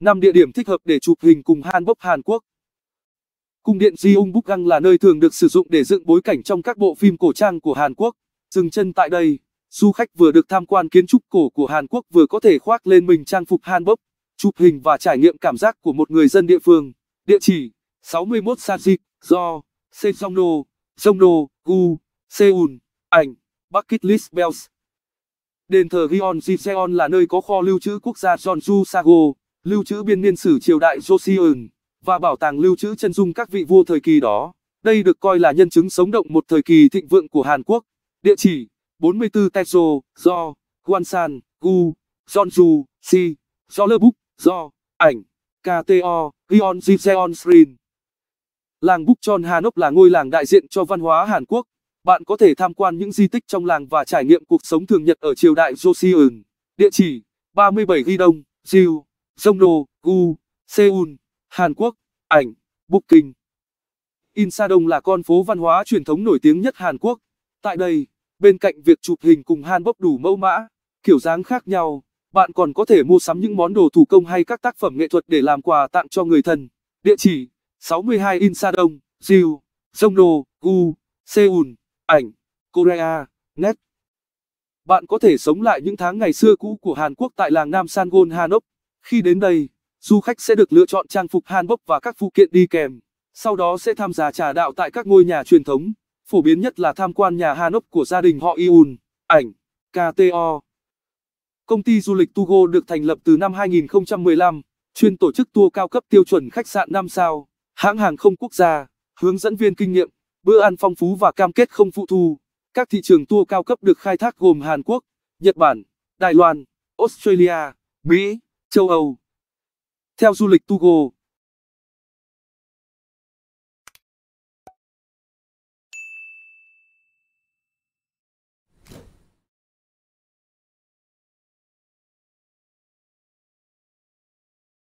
5 địa điểm thích hợp để chụp hình cùng hanbok Hàn Quốc. Cung điện Jeong là nơi thường được sử dụng để dựng bối cảnh trong các bộ phim cổ trang của Hàn Quốc. Dừng chân tại đây, du khách vừa được tham quan kiến trúc cổ của Hàn Quốc vừa có thể khoác lên mình trang phục hanbok, chụp hình và trải nghiệm cảm giác của một người dân địa phương. Địa chỉ 61 Sajik, Do, Sejongno, Jongno, Gu, Seoul, Ảnh, Bucket List Bells. Đền thờ Gyeon Jiseon là nơi có kho lưu trữ quốc gia Jeonju Sago lưu trữ biên niên sử triều đại Joseon và bảo tàng lưu trữ chân dung các vị vua thời kỳ đó. Đây được coi là nhân chứng sống động một thời kỳ thịnh vượng của Hàn Quốc. Địa chỉ 44 Taejo, Do, Wansan, Gu, Jeonju, Si, Jeollebuk, Do, Ảnh, KTO, Gyeon seon Srin. Làng Bukchon Hanok là ngôi làng đại diện cho văn hóa Hàn Quốc. Bạn có thể tham quan những di tích trong làng và trải nghiệm cuộc sống thường nhật ở triều đại Joseon. Địa chỉ 37 Ghi Đông, Seoul. Jongno, Gu, Seoul, Hàn Quốc, ảnh, Booking. Insadong là con phố văn hóa truyền thống nổi tiếng nhất Hàn Quốc. Tại đây, bên cạnh việc chụp hình cùng hanbok đủ mẫu mã, kiểu dáng khác nhau, bạn còn có thể mua sắm những món đồ thủ công hay các tác phẩm nghệ thuật để làm quà tặng cho người thân. Địa chỉ 62 Insadong, Seoul, Jongno, Gu, Seoul, ảnh, Korea, Net. Bạn có thể sống lại những tháng ngày xưa cũ của Hàn Quốc tại làng Nam Sangon Hanok. Khi đến đây, du khách sẽ được lựa chọn trang phục hanbok và các phụ kiện đi kèm, sau đó sẽ tham gia trà đạo tại các ngôi nhà truyền thống, phổ biến nhất là tham quan nhà hanok của gia đình họ Iun. Ảnh KTO Công ty du lịch Tugo được thành lập từ năm 2015, chuyên tổ chức tour cao cấp tiêu chuẩn khách sạn 5 sao, hãng hàng không quốc gia, hướng dẫn viên kinh nghiệm, bữa ăn phong phú và cam kết không phụ thu. Các thị trường tour cao cấp được khai thác gồm Hàn Quốc, Nhật Bản, Đài Loan, Australia, Mỹ châu Âu. Theo du lịch Tugo,